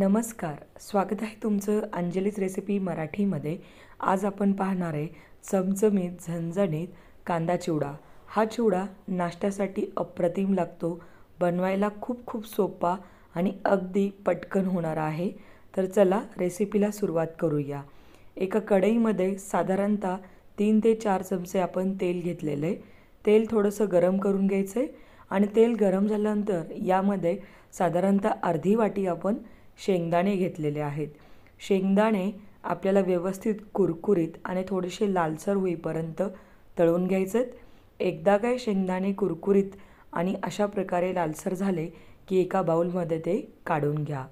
नमस्कार स्वागत आहे तुमचं अंजलीच रेसिपी मराठीमध्ये आज आपण पाहणार आहे चमचमीत झणझणीत कांदा चिवडा हा चिवडा नाश्त्यासाठी अप्रतिम लागतो बनवायला खूप खूप सोपा आणि अगदी पटकन होणारा आहे तर चला रेसिपीला सुरुवात करूया एका कढईमध्ये साधारणतः तीन ते चार चमचे आपण तेल घेतलेलं आहे तेल थोडंसं गरम करून घ्यायचं आहे आणि तेल गरम झाल्यानंतर यामध्ये साधारणतः अर्धी वाटी आपण शेंगदाणे घेतलेले आहेत शेंगदाणे आपल्याला व्यवस्थित कुरकुरीत आणि थोडेसे लालसर होईपर्यंत तळून घ्यायचे आहेत एकदा काय शेंगदाणे कुरकुरीत आणि अशा प्रकारे लालसर झाले की एका बाऊलमध्ये ते काढून घ्या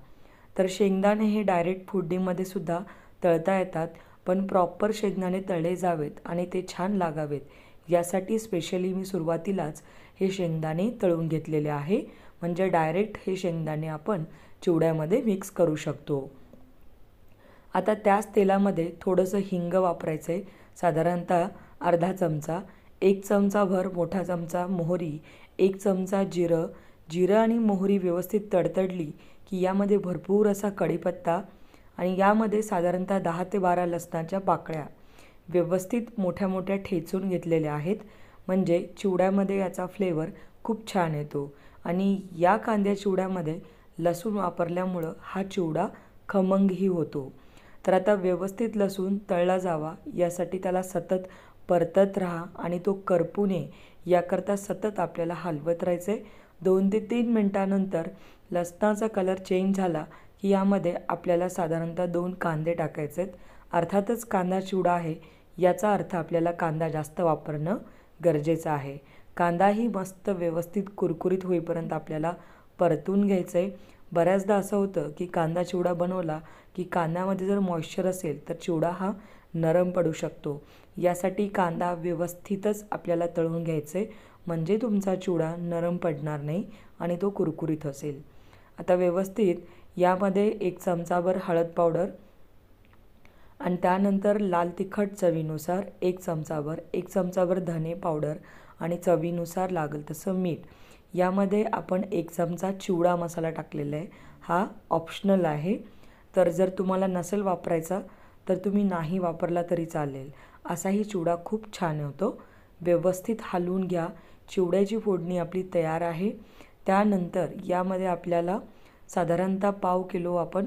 तर शेंगदाणे हे डायरेक्ट फुडिंगमध्ये सुद्धा तळता येतात पण प्रॉपर शेंगदाणे तळले जावेत आणि ते छान लागावेत यासाठी स्पेशली मी सुरुवातीलाच हे शेंगदाणे तळून घेतलेले आहे म्हणजे डायरेक्ट हे शेंगदाणे आपण चिवड्यामध्ये मिक्स करू शकतो आता त्याच तेलामध्ये थोडंसं हिंग वापरायचं आहे साधारणतः अर्धा चमचा एक चमचा भर मोठा चमचा मोहरी एक चमचा जिरं जिरं आणि मोहरी व्यवस्थित तडतडली की यामध्ये भरपूर असा कढीपत्ता आणि यामध्ये साधारणतः दहा ते बारा लसणाच्या पाकळ्या व्यवस्थित मोठ्या मोठ्या ठेचून घेतलेल्या आहेत म्हणजे चिवड्यामध्ये याचा फ्लेवर खूप छान येतो आणि या कांद्या चिवड्यामध्ये लसूण वापरल्यामुळं हा चिवडा खमंगही होतो तर आता व्यवस्थित लसूण तळला जावा यासाठी त्याला सतत परतत राहा आणि तो करपू नये याकरता सतत आपल्याला हलवत राहायचं आहे दोन ते तीन मिनटानंतर लसणाचा कलर चेंज झाला की यामध्ये आपल्याला साधारणतः दोन कांदे टाकायचे आहेत अर्थातच कांदा चिवडा आहे याचा अर्थ आपल्याला कांदा जास्त वापरणं गरजेचं आहे कांदाही मस्त व्यवस्थित कुरकुरीत होईपर्यंत आपल्याला परतून घ्यायचं आहे बऱ्याचदा असं होतं की कांदा चिवडा बनवला की कांद्यामध्ये जर मॉइश्चर असेल तर चिवडा हा नरम पडू शकतो यासाठी कांदा व्यवस्थितच आपल्याला तळून घ्यायचं आहे म्हणजे तुमचा चिवडा नरम पडणार नाही आणि तो कुरकुरीत असेल आता व्यवस्थित यामध्ये एक चमचाभर हळद पावडर आणि त्यानंतर लाल तिखट चवीनुसार एक चमचाभर एक चमचाभर धने पावडर आणि चवीनुसार लागेल तसं मीठ यामध्ये आपण एक चमचा चिवडा मसाला टाकलेला आहे हा ऑप्शनल आहे तर जर तुम्हाला नसेल वापरायचा तर तुम्ही नाही वापरला तरी चालेल असाही चिवडा खूप छान होतो व्यवस्थित हलवून घ्या चिवड्याची फोडणी आपली तयार आहे त्यानंतर यामध्ये आपल्याला साधारणतः पाव किलो आपण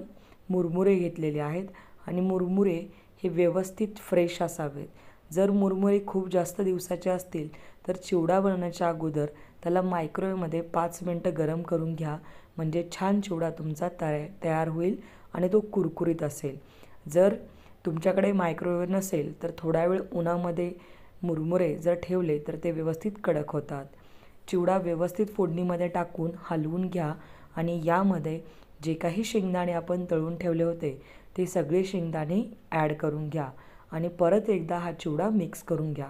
मुरमुरे घेतलेले आहेत आणि मुरमुरे हे व्यवस्थित फ्रेश असावेत जर मुरमुरे खूप जास्त दिवसाचे असतील तर चिवडा बनवण्याच्या अगोदर त्याला मायक्रोवेवमध्ये पाच मिनटं गरम करून घ्या म्हणजे छान चिवडा तुमचा तया तयार होईल आणि तो कुरकुरीत असेल जर तुमच्याकडे मायक्रोवेव्ह नसेल तर थोडा वेळ उन्हामध्ये मुरमुरे जर ठेवले तर ते व्यवस्थित कडक होतात चिवडा व्यवस्थित फोडणीमध्ये टाकून हलवून घ्या आणि यामध्ये जे काही शेंगदाणे आपण तळून ठेवले होते ते सगळे शेंगदाणे ॲड करून घ्या आणि परत एकदा हा चिवडा मिक्स करून घ्या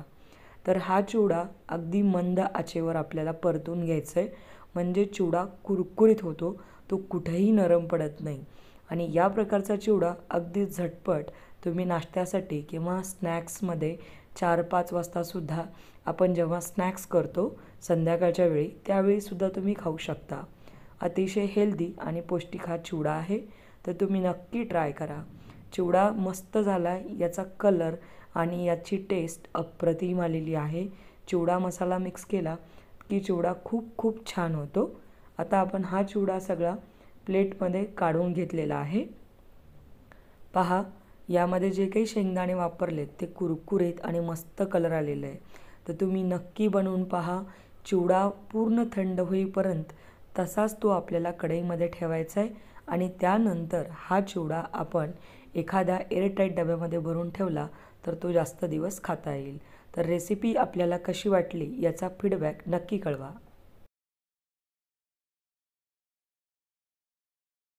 तर हा चिवडा अगदी मंद आचेवर आपल्याला परतून घ्यायचं आहे म्हणजे चिवडा कुरकुरीत होतो तो कुठेही नरम पडत नाही आणि या प्रकारचा चिवडा अगदी झटपट तुम्ही नाश्त्यासाठी किंवा स्नॅक्समध्ये चार पाच वाजतासुद्धा आपण जेव्हा स्नॅक्स करतो संध्याकाळच्या वेळी त्यावेळीसुद्धा तुम्ही खाऊ शकता अतिशय हेल्दी आणि पौष्टिक हा चिवडा आहे तर तुम्ही नक्की ट्राय करा चिवडा मस्त झाला याचा कलर आणि याची टेस्ट अप्रतिम आलेली आहे चिवडा मसाला मिक्स केला की चिवडा खूप खूप छान होतो आता आपण हा चिवडा सगळा प्लेटमध्ये काढून घेतलेला आहे पहा यामध्ये जे काही शेंगदाणे वापरलेत ते कुरकुरीत आणि मस्त कलर आलेलं आहे तर तुम्ही नक्की बनवून पहा चिवडा पूर्ण थंड होईपर्यंत तसाच तो आपल्याला कढईमध्ये ठेवायचा आहे आणि त्यानंतर हा चिवडा आपण एखाद्या एअरटाईट डब्यामध्ये भरून ठेवला तर तो जास्त दिवस खाता येईल तर रेसिपी आपल्याला कशी वाटली याचा फीडबॅक नक्की कळवा